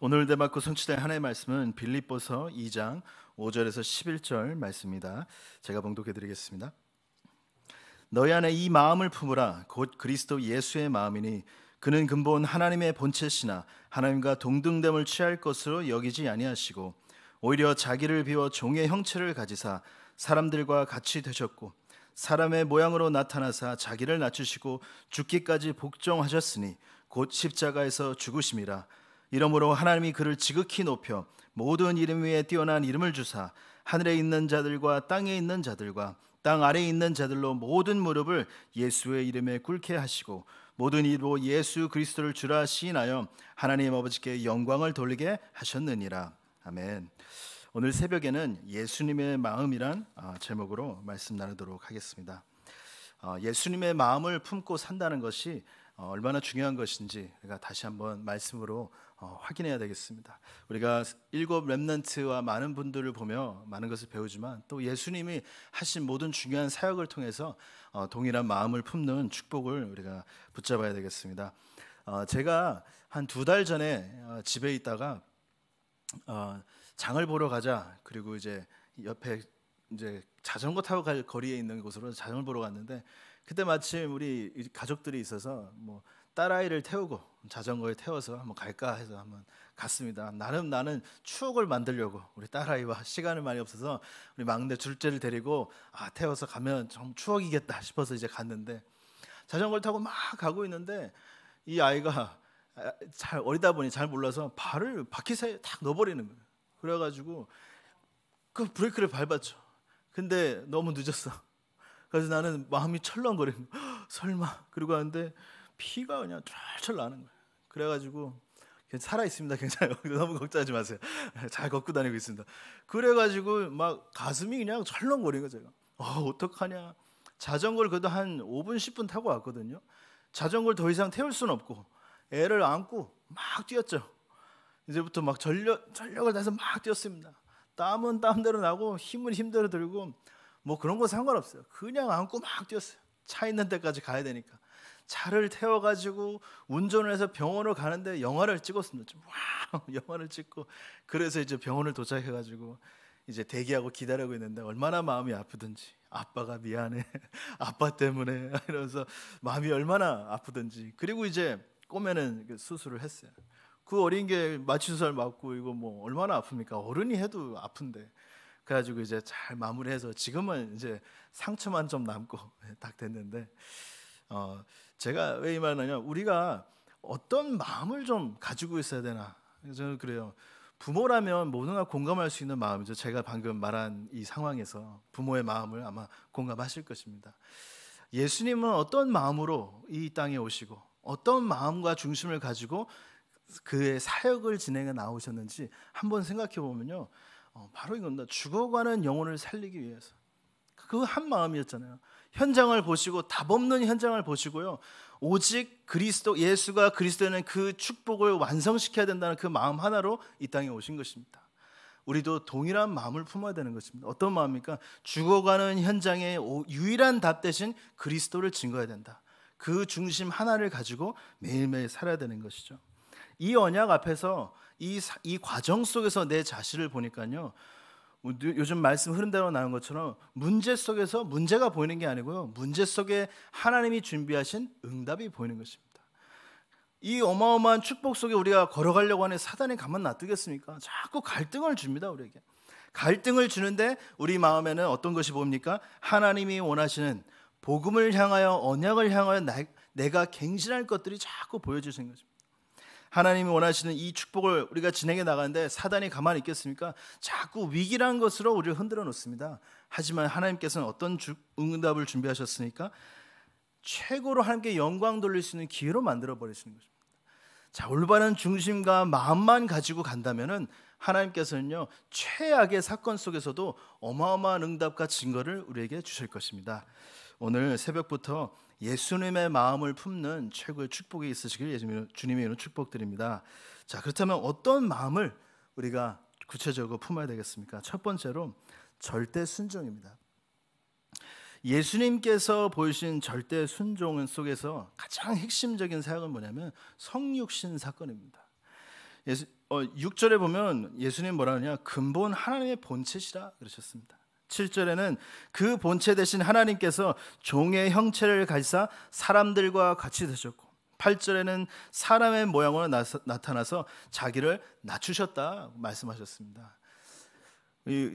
오늘 대마코 성취된 하나의 말씀은 빌립보서 2장 5절에서 11절 말씀입니다. 제가 봉독해 드리겠습니다. 너희 안에 이 마음을 품으라 곧 그리스도 예수의 마음이니 그는 근본 하나님의 본체시나 하나님과 동등됨을 취할 것으로 여기지 아니하시고 오히려 자기를 비워 종의 형체를 가지사 사람들과 같이 되셨고 사람의 모양으로 나타나사 자기를 낮추시고 죽기까지 복종하셨으니 곧 십자가에서 죽으심이라 이러므로 하나님이 그를 지극히 높여 모든 이름 위에 뛰어난 이름을 주사 하늘에 있는 자들과 땅에 있는 자들과 땅 아래에 있는 자들로 모든 무릎을 예수의 이름에 꿇게 하시고 모든 이로 예수 그리스도를 주라 시인하여 하나님 아버지께 영광을 돌리게 하셨느니라. 아멘. 오늘 새벽에는 예수님의 마음이란 아, 제목으로 말씀 나누도록 하겠습니다. 아, 예수님의 마음을 품고 산다는 것이 어, 얼마나 중요한 것인지 우리가 다시 한번 말씀으로 어, 확인해야 되겠습니다. 우리가 일곱 렘넌트와 많은 분들을 보며 많은 것을 배우지만 또 예수님이 하신 모든 중요한 사역을 통해서 어, 동일한 마음을 품는 축복을 우리가 붙잡아야 되겠습니다. 제가 한 두 달 전에 집에 있다가 장을 보러 가자 그리고 이제 옆에 이제 자전거 타고 갈 거리에 있는 곳으로 자전거 보러 갔는데 그때 마침 우리 가족들이 있어서 뭐 딸아이를 태우고 자전거에 태워서 한번 갈까 해서 한번 갔습니다. 나름 나는 추억을 만들려고 우리 딸아이와 시간을 많이 없어서 우리 막내 둘째를 데리고 아 태워서 가면 좀 추억이겠다 싶어서 이제 갔는데 자전거를 타고 막 가고 있는데 이 아이가 잘 어리다 보니 잘 몰라서 발을 바퀴 사이에 탁 넣어버리는 거예요. 그래가지고 그 브레이크를 밟았죠. 근데 너무 늦었어. 그래서 나는 마음이 철렁거리는 거 설마 그러고 하는데 피가 그냥 철철 나는 거야. 그래가지고 살아 있습니다. 괜찮아요. 너무 걱정하지 마세요. 잘 걷고 다니고 있습니다. 그래가지고 막 가슴이 그냥 철렁거리거 제가. 어 어떡하냐. 자전거를 그래도 한 5분 10분 타고 왔거든요. 자전거를 더 이상 태울 수는 없고 애를 안고 막 뛰었죠. 이제부터 막 전력 전력을 다해서 막 뛰었습니다. 땀은 땀대로 나고 힘은 힘대로 들고 뭐 그런 거 상관없어요. 그냥 안고 막 뛰었어요. 차 있는 데까지 가야 되니까. 차를 태워가지고 운전을 해서 병원을 가는데 영화를 찍었습니다. 좀 와, 영화를 찍고 그래서 이제 병원을 도착해가지고 이제 대기하고 기다리고 있는데 얼마나 마음이 아프든지 아빠가 미안해, 아빠 때문에 이러면서 마음이 얼마나 아프든지 그리고 이제 꼬매는 그 수술을 했어요. 그 어린 게 마취수술 맞고 이거 뭐 얼마나 아픕니까? 어른이 해도 아픈데 그래가지고 이제 잘 마무리해서 지금은 이제 상처만 좀 남고 딱 됐는데 어 제가 왜 이 말을 하냐 우리가 어떤 마음을 좀 가지고 있어야 되나 저는 그래요 부모라면 모두가 공감할 수 있는 마음이죠 제가 방금 말한 이 상황에서 부모의 마음을 아마 공감하실 것입니다 예수님은 어떤 마음으로 이 땅에 오시고 어떤 마음과 중심을 가지고 그의 사역을 진행해 나오셨는지 한번 생각해 보면요 어, 바로 이건다. 죽어가는 영혼을 살리기 위해서 그 한 마음이었잖아요. 현장을 보시고 답 없는 현장을 보시고요. 오직 그리스도 예수가 그리스도는 그 축복을 완성시켜야 된다는 그 마음 하나로 이 땅에 오신 것입니다. 우리도 동일한 마음을 품어야 되는 것입니다. 어떤 마음입니까? 죽어가는 현장의 유일한 답 대신 그리스도를 증거해야 된다. 그 중심 하나를 가지고 매일매일 살아야 되는 것이죠. 이 언약 앞에서 이, 이 과정 속에서 내 자신을 보니까요. 요즘 말씀 흐름대로 나온 것처럼 문제 속에서 문제가 보이는 게 아니고요. 문제 속에 하나님이 준비하신 응답이 보이는 것입니다. 이 어마어마한 축복 속에 우리가 걸어가려고 하는 사단이 가만 놔두겠습니까? 자꾸 갈등을 줍니다, 우리에게. 갈등을 주는데 우리 마음에는 어떤 것이 봅니까? 하나님이 원하시는 복음을 향하여 언약을 향하여 나, 내가 갱신할 것들이 자꾸 보여지는 것입니다. 하나님이 원하시는 이 축복을 우리가 진행해 나가는데 사단이 가만히 있겠습니까? 자꾸 위기란 것으로 우리를 흔들어 놓습니다. 하지만 하나님께서는 어떤 응답을 준비하셨습니까? 최고로 하나님께 영광 돌릴 수 있는 기회로 만들어 버리시는 것입니다. 자, 올바른 중심과 마음만 가지고 간다면은 하나님께서는요 최악의 사건 속에서도 어마어마한 응답과 증거를 우리에게 주실 것입니다. 오늘 새벽부터 예수님의 마음을 품는 최고의 축복이 있으시길 주님의 이름 축복드립니다. 자, 그렇다면 어떤 마음을 우리가 구체적으로 품어야 되겠습니까? 첫 번째로 절대 순종입니다. 예수님께서 보이신 절대 순종 속에서 가장 핵심적인 사역은 뭐냐면 성육신 사건입니다. 예수, 어, 6절에 보면 예수님 뭐라 하냐? 근본 하나님의 본체시라 그러셨습니다. 7절에는 그 본체 대신 하나님께서 종의 형체를 가지사 사람들과 같이 되셨고 8절에는 사람의 모양으로 나타나서 자기를 낮추셨다 말씀하셨습니다.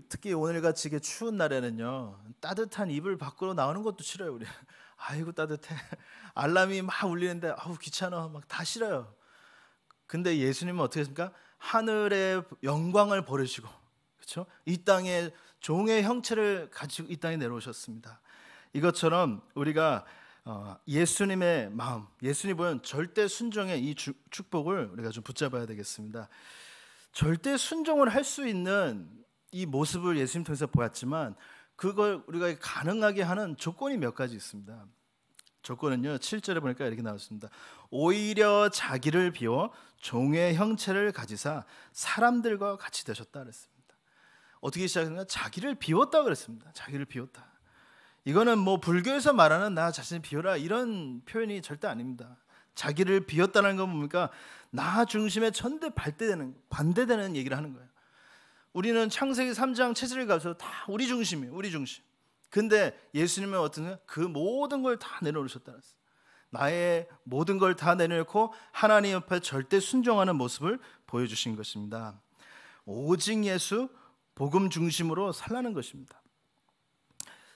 특히 오늘같이 추운 날에는요 따뜻한 이불 밖으로 나오는 것도 싫어요 우리 아이고 따뜻해 알람이 막 울리는데 아우 귀찮아 막 다 싫어요 근데 예수님은 어떻게 했습니까 하늘의 영광을 버리시고 그렇죠 이 땅에 종의 형체를 가지고 이 땅에 내려오셨습니다. 이것처럼 우리가 어, 예수님의 마음, 예수님 보는 절대 순종의 이 축복을 우리가 좀 붙잡아야 되겠습니다. 절대 순종을 할 수 있는 이 모습을 예수님 통해서 보았지만 그걸 우리가 가능하게 하는 조건이 몇 가지 있습니다. 조건은요. 7절에 보니까 이렇게 나왔습니다. 오히려 자기를 비워 종의 형체를 가지사 사람들과 같이 되셨다 그랬습니다. 어떻게 시작했는가? 자기를 비웠다 그랬습니다. 자기를 비웠다. 이거는 뭐 불교에서 말하는 나 자신을 비워라 이런 표현이 절대 아닙니다. 자기를 비웠다는 건 뭡니까? 나 중심에 천대 발대되는 반대되는 얘기를 하는 거예요. 우리는 창세기 3장 체질을 가서 다 우리 중심이에요. 우리 중심. 근데 예수님은 어떤 그 모든 걸 다내놓으셨다는 거예요. 나의 모든 걸 다 내놓고 하나님 옆에 절대 순종하는 모습을 보여주신 것입니다. 오직 예수 복음 중심으로 살라는 것입니다.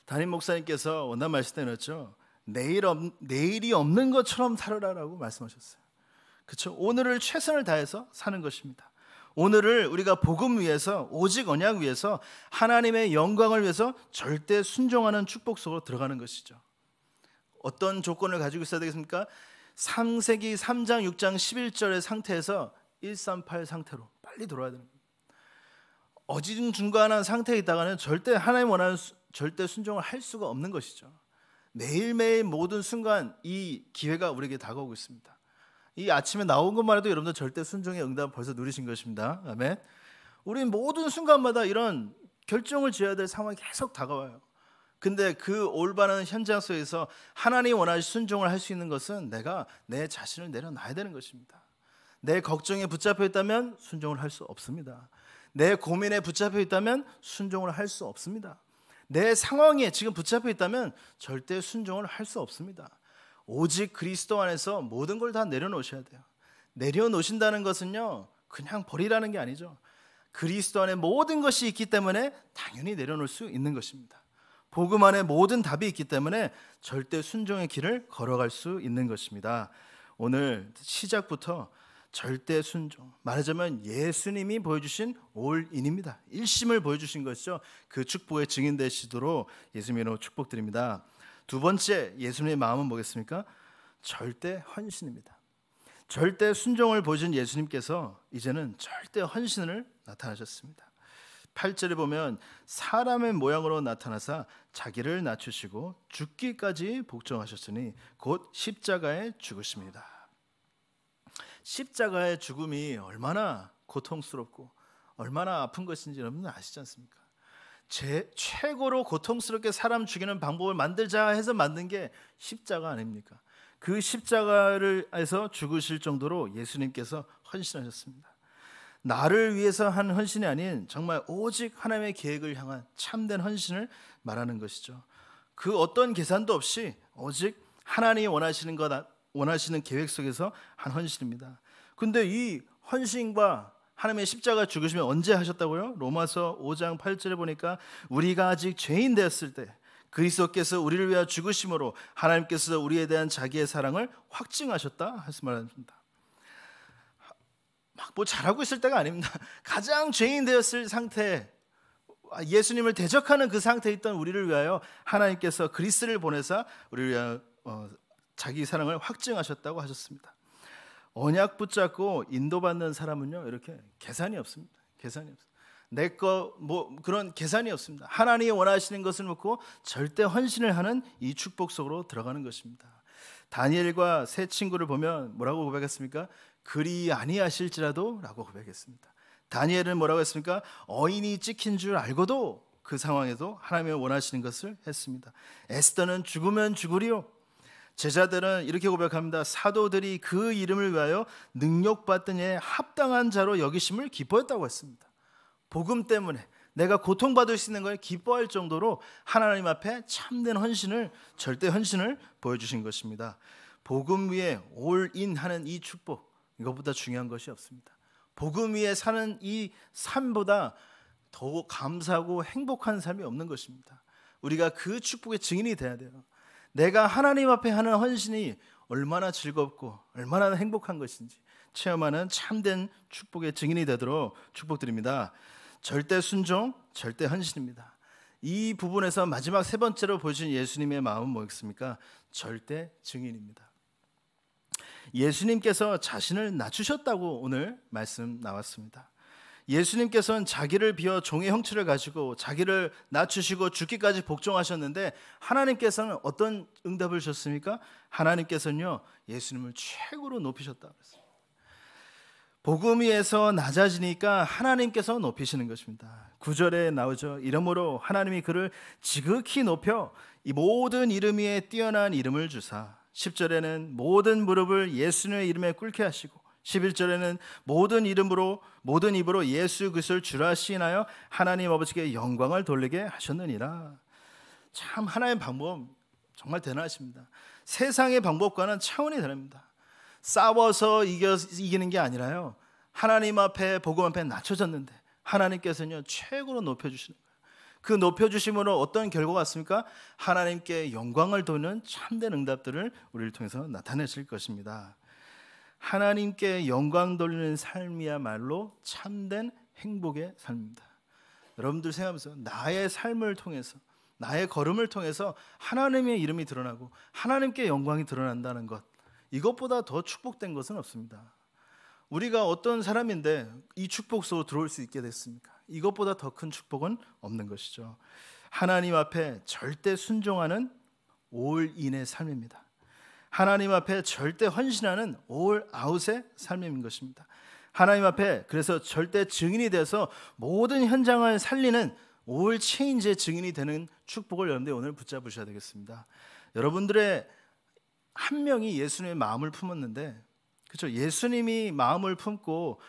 담임 목사님께서 원단 말씀 때넣죠 그렇죠. 내일 없, 내일이 없는 것처럼 살아라라고 말씀하셨어요. 그렇죠? 오늘을 최선을 다해서 사는 것입니다. 오늘을 우리가 복음 위해서 오직 언약 위해서 하나님의 영광을 위해서 절대 순종하는 축복 속으로 들어가는 것이죠. 어떤 조건을 가지고 있어야 되겠습니까? 3세기 3장 6장 11절의 상태에서 138 상태로 빨리 돌아야 됩니다. 어지중간한 상태에 있다가는 절대 하나님 원하는 수, 절대 순종을 할 수가 없는 것이죠. 매일매일 모든 순간 이 기회가 우리에게 다가오고 있습니다. 이 아침에 나온 것만 해도 여러분들 절대 순종의 응답 벌써 누리신 것입니다. 아멘. 우린 모든 순간마다 이런 결정을 지어야 될 상황이 계속 다가와요. 근데 그 올바른 현장 속에서 하나님 원하신 순종을 할 수 있는 것은 내가 내 자신을 내려놔야 되는 것입니다. 내 걱정에 붙잡혀 있다면 순종을 할 수 없습니다. 내 고민에 붙잡혀 있다면 순종을 할 수 없습니다. 내 상황에 지금 붙잡혀 있다면 절대 순종을 할 수 없습니다. 오직 그리스도 안에서 모든 걸 다 내려놓으셔야 돼요. 내려놓으신다는 것은요, 그냥 버리라는 게 아니죠. 그리스도 안에 모든 것이 있기 때문에 당연히 내려놓을 수 있는 것입니다. 복음 안에 모든 답이 있기 때문에 절대 순종의 길을 걸어갈 수 있는 것입니다. 오늘 시작부터 절대 순종. 말하자면 예수님이 보여주신 올인입니다. 일심을 보여주신 것이죠. 그 축복의 증인 되시도록 예수님으로 축복드립니다. 두 번째 예수님의 마음은 뭐겠습니까? 절대 헌신입니다. 절대 순종을 보여 예수님께서 이제는 절대 헌신을 나타나셨습니다. 8절에 보면 사람의 모양으로 나타나사 자기를 낮추시고 죽기까지 복종하셨으니 곧 십자가에 죽으십니다. 십자가의 죽음이 얼마나 고통스럽고 얼마나 아픈 것인지 여러분 아시지 않습니까? 제, 최고로 고통스럽게 사람 죽이는 방법을 만들자 해서 만든 게 십자가 아닙니까? 그 십자가를 해서 죽으실 정도로 예수님께서 헌신하셨습니다. 나를 위해서 한 헌신이 아닌 정말 오직 하나님의 계획을 향한 참된 헌신을 말하는 것이죠. 그 어떤 계산도 없이 오직 하나님이 원하시는 것 원하시는 계획 속에서 한 헌신입니다. 근데 이 헌신과 하나님의 십자가 죽으시면 언제 하셨다고요? 로마서 5장 8절에 보니까 우리가 아직 죄인 되었을 때 그리스도께서 우리를 위하여 죽으심으로 하나님께서 우리에 대한 자기의 사랑을 확증하셨다 하신 말입니다. 막 뭐 잘하고 있을 때가 아닙니다. 가장 죄인 되었을 상태 아, 예수님을 대적하는 그 상태에 있던 우리를 위하여 하나님께서 그리스를 보내사 우리를 위하여 어, 자기 사랑을 확증하셨다고 하셨습니다. 언약 붙잡고 인도받는 사람은요 이렇게 계산이 없습니다. 계산이 없습 내거 뭐 그런 계산이 없습니다. 하나님이 원하시는 것을 묻고 절대 헌신을 하는 이 축복 속으로 들어가는 것입니다. 다니엘과 세 친구를 보면 뭐라고 고백했습니까? 그리 아니하실지라도라고 고백했습니다. 다니엘은 뭐라고 했습니까? 어인이 찍힌 줄 알고도 그 상황에도 하나님의 원하시는 것을 했습니다. 에스더는 죽으면 죽으리요 제자들은 이렇게 고백합니다. 사도들이 그 이름을 위하여 능력받던 에 합당한 자로 여기심을 기뻐했다고 했습니다. 복음 때문에 내가 고통받을 수 있는 걸 기뻐할 정도로 하나님 앞에 참된 헌신을 절대 헌신을 보여주신 것입니다. 복음 위에 올인하는 이 축복 이것보다 중요한 것이 없습니다. 복음 위에 사는 이 삶보다 더 감사하고 행복한 삶이 없는 것입니다. 우리가 그 축복의 증인이 돼야 돼요. 내가 하나님 앞에 하는 헌신이 얼마나 즐겁고 얼마나 행복한 것인지 체험하는 참된 축복의 증인이 되도록 축복드립니다. 절대 순종, 절대 헌신입니다. 이 부분에서 마지막 세 번째로 보여 예수님의 마음은 뭐였습니까? 절대 증인입니다. 예수님께서 자신을 낮추셨다고 오늘 말씀 나왔습니다. 예수님께서는 자기를 비어 종의 형체를 가지고 자기를 낮추시고 죽기까지 복종하셨는데 하나님께서는 어떤 응답을 주셨습니까? 하나님께서는요 예수님을 최고로 높이셨다 복음 위에서 낮아지니까 하나님께서 높이시는 것입니다. 9절에 나오죠. 이러므로 하나님이 그를 지극히 높여 이 모든 이름 위에 뛰어난 이름을 주사 10절에는 모든 무릎을 예수님의 이름에 꿇게 하시고 11절에는 모든 이름으로 모든 입으로 예수 그리스도를 주라 시인하여 하나님 아버지께 영광을 돌리게 하셨느니라. 참 하나의 방법 정말 대단하십니다. 세상의 방법과는 차원이 다릅니다. 싸워서 이겨, 이기는 게 아니라요. 하나님 앞에 복음 앞에 낮춰졌는데 하나님께서는요 최고로 높여주시는 그 높여주심으로 어떤 결과가 왔습니까? 하나님께 영광을 도는 참된 응답들을 우리를 통해서 나타내실 것입니다. 하나님께 영광 돌리는 삶이야말로 참된 행복의 삶입니다. 여러분들 생각하면서 나의 삶을 통해서 나의 걸음을 통해서 하나님의 이름이 드러나고 하나님께 영광이 드러난다는 것 이것보다 더 축복된 것은 없습니다. 우리가 어떤 사람인데 이 축복 속으로 들어올 수 있게 됐습니까? 이것보다 더 큰 축복은 없는 것이죠. 하나님 앞에 절대 순종하는 올인의 삶입니다. 하나님 앞에 절대 헌신하는 올 아웃의 삶인 것입니다. 하나님 앞에 그래서 절대 증인이 돼서 모든 현장을 살리는 올 체인지의 증인이 되는 축복을 여러분들 오늘 붙잡으셔야 되겠습니다. 여러분들의 한 명이 예수님의 마음을 품었는데 그렇죠. 예수님이 마음을 품고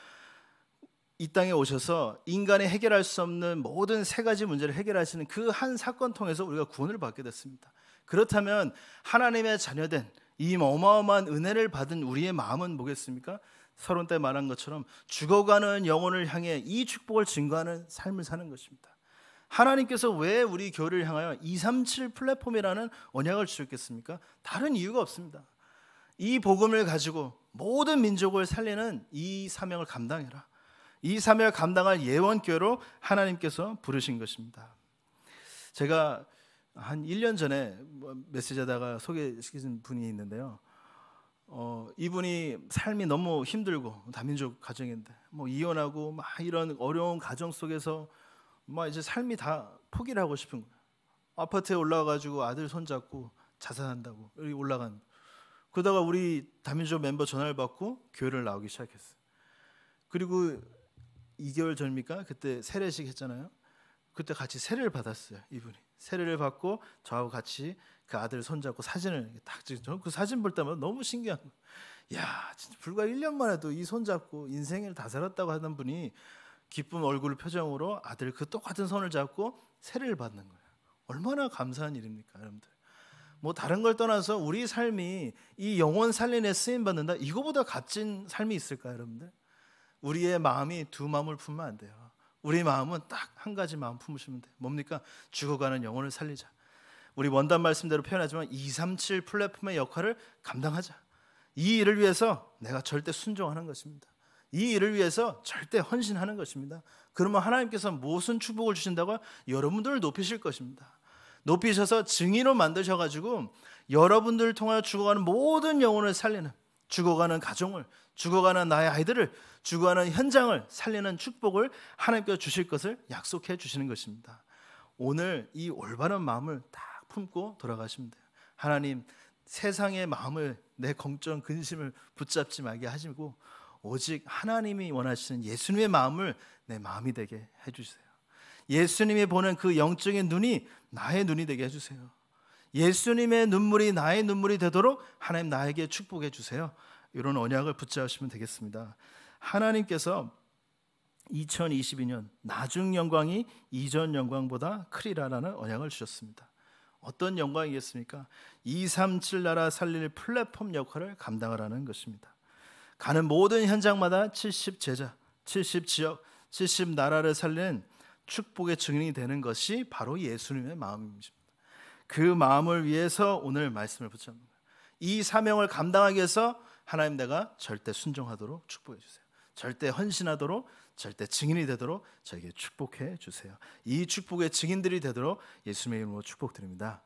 이 땅에 오셔서 인간이 해결할 수 없는 모든 세 가지 문제를 해결하시는 그 한 사건 통해서 우리가 구원을 받게 됐습니다. 그렇다면 하나님의 자녀된 이 어마어마한 은혜를 받은 우리의 마음은 뭐겠습니까? 서론 때 말한 것처럼 죽어가는 영혼을 향해 이 축복을 증거하는 삶을 사는 것입니다. 하나님께서 왜 우리 교회를 향하여 237 플랫폼이라는 언약을 주셨겠습니까? 다른 이유가 없습니다. 이 복음을 가지고 모든 민족을 살리는 이 사명을 감당해라. 이 사명을 감당할 예원교로 하나님께서 부르신 것입니다. 제가 한 1년 전에 뭐 메시지하다가 소개시키신 분이 있는데요. 어, 이분이 삶이 너무 힘들고 다민족 가정인데 뭐 이혼하고 막 이런 어려운 가정 속에서 막 뭐 이제 삶이 다 포기를 하고 싶은 거예요. 아파트에 올라가가지고 아들 손잡고 자살한다고 여기 올라간 그러다가 우리 다민족 멤버 전화를 받고 교회를 나오기 시작했어요. 그리고 2개월 전입니까? 그때 세례식 했잖아요. 그때 같이 세례를 받았어요, 이분이. 세례를 받고 저하고 같이 그 아들 손잡고 사진을 딱찍은그 사진 볼 때마다 너무 신기한 거예 야, 진짜 불과 1년만 해도 이 손잡고 인생을 다 살았다고 하던 분이 기쁜 얼굴 표정으로 아들 그 똑같은 손을 잡고 세례를 받는 거예 얼마나 감사한 일입니까, 여러분들. 뭐 다른 걸 떠나서 우리 삶이 이 영혼 살리에 쓰임 받는다. 이거보다 값진 삶이 있을까요, 여러분들? 우리의 마음이 두 마음을 품면 안 돼요. 우리 마음은 딱 한 가지 마음 품으시면 돼. 뭡니까? 죽어가는 영혼을 살리자. 우리 원단 말씀대로 표현하지만 237 플랫폼의 역할을 감당하자. 이 일을 위해서 내가 절대 순종하는 것입니다. 이 일을 위해서 절대 헌신하는 것입니다. 그러면 하나님께서 무슨 축복을 주신다고 여러분들을 높이실 것입니다. 높이셔서 증인으로 만드셔 가지고 여러분들을 통하여 죽어가는 모든 영혼을 살리는 죽어가는 가정을 죽어가는 나의 아이들을 주거하는 현장을 살리는 축복을 하나님께서 주실 것을 약속해 주시는 것입니다. 오늘 이 올바른 마음을 딱 품고 돌아가시면 돼 하나님 세상의 마음을 내 걱정 근심을 붙잡지 말게 하시고 오직 하나님이 원하시는 예수님의 마음을 내 마음이 되게 해주세요. 예수님이 보는 그 영적인 눈이 나의 눈이 되게 해주세요. 예수님의 눈물이 나의 눈물이 되도록 하나님 나에게 축복해 주세요. 이런 언약을 붙잡으시면 되겠습니다. 하나님께서 2022년 나중 영광이 이전 영광보다 크리라라는 언약을 주셨습니다. 어떤 영광이겠습니까? 237 나라 살릴 플랫폼 역할을 감당하라는 것입니다. 가는 모든 현장마다 70 제자, 70 지역, 70 나라를 살리는 축복의 증인이 되는 것이 바로 예수님의 마음입니다. 그 마음을 위해서 오늘 말씀을 붙잡니이 사명을 감당하기 위해서 하나님 내가 절대 순종하도록 축복해 주세요. 절대 헌신하도록 절대 증인이 되도록 저에게 축복해 주세요. 이 축복의 증인들이 되도록 예수님의 이름으로 축복드립니다.